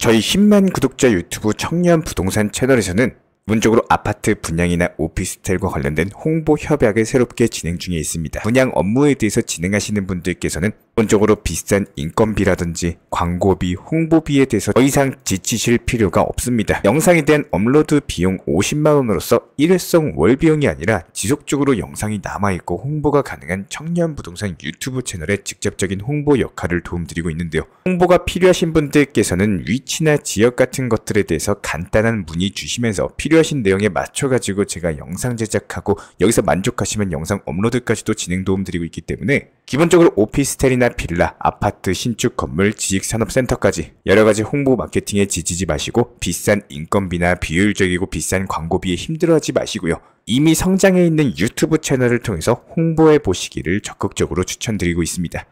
저희 힘만 구독자 유튜브 청년 부동산 채널에서는 문적으로 아파트 분양이나 오피스텔과 관련된 홍보 협약을 새롭게 진행 중에 있습니다. 분양 업무에 대해서 진행하시는 분들께서는 기본적으로 비싼 인건비라든지 광고비, 홍보비에 대해서 더 이상 지치실 필요가 없습니다. 영상에 대한 업로드 비용 50만원으로서 일회성 월 비용이 아니라 지속적으로 영상이 남아있고 홍보가 가능한 청년 부동산 유튜브 채널의 직접적인 홍보 역할을 도움드리고 있는데요. 홍보가 필요하신 분들께서는 위치나 지역 같은 것들에 대해서 간단한 문의 주시면서 필요한 필요하신 내용에 맞춰가지고 제가 영상 제작하고 여기서 만족하시면 영상 업로드까지도 진행 도움드리고 있기 때문에 기본적으로 오피스텔이나 빌라, 아파트, 신축 건물, 지식산업센터까지 여러가지 홍보 마케팅에 지치지 마시고 비싼 인건비나 비효율적이고 비싼 광고비에 힘들어하지 마시고요. 이미 성장해 있는 유튜브 채널을 통해서 홍보해 보시기를 적극적으로 추천드리고 있습니다.